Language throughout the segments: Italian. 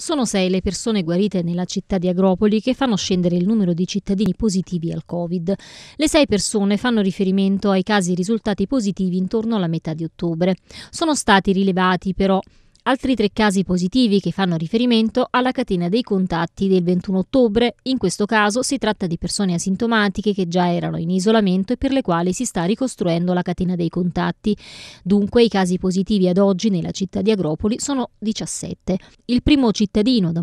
Sono sei le persone guarite nella città di Agropoli che fanno scendere il numero di cittadini positivi al Covid. Le sei persone fanno riferimento ai casi risultati positivi intorno alla metà di ottobre. Sono stati rilevati però altri tre casi positivi che fanno riferimento alla catena dei contatti del 21 ottobre. In questo caso si tratta di persone asintomatiche che già erano in isolamento e per le quali si sta ricostruendo la catena dei contatti. Dunque i casi positivi ad oggi nella città di Agropoli sono 17. Il primo cittadino da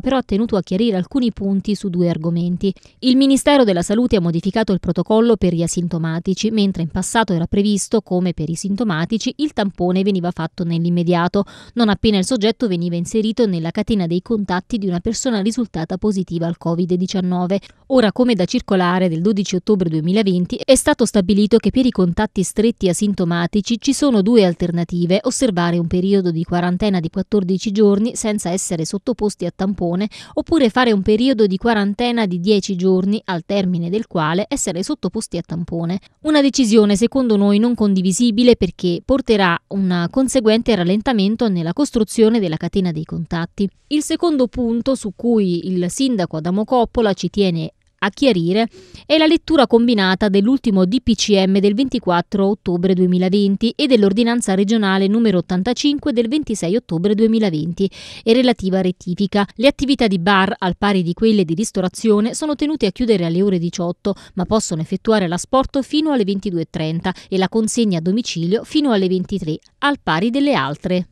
però ha tenuto a chiarire alcuni punti su due argomenti. Il Ministero della Salute ha modificato il protocollo per gli asintomatici, mentre in passato era previsto, come per i sintomatici, il tampone veniva fatto nell'immediato, non non appena il soggetto veniva inserito nella catena dei contatti di una persona risultata positiva al Covid-19. Ora, come da circolare del 12 ottobre 2020, è stato stabilito che per i contatti stretti asintomatici ci sono due alternative, osservare un periodo di quarantena di 14 giorni senza essere sottoposti a tampone, oppure fare un periodo di quarantena di 10 giorni, al termine del quale essere sottoposti a tampone. Una decisione secondo noi non condivisibile perché porterà un conseguente rallentamento nella costruzione della catena dei contatti. Il secondo punto su cui il sindaco Adamo Coppola ci tiene a chiarire è la lettura combinata dell'ultimo DPCM del 24 ottobre 2020 e dell'ordinanza regionale numero 85 del 26 ottobre 2020 e relativa rettifica. Le attività di bar, al pari di quelle di ristorazione, sono tenute a chiudere alle ore 18, ma possono effettuare l'asporto fino alle 22.30 e la consegna a domicilio fino alle 23, al pari delle altre.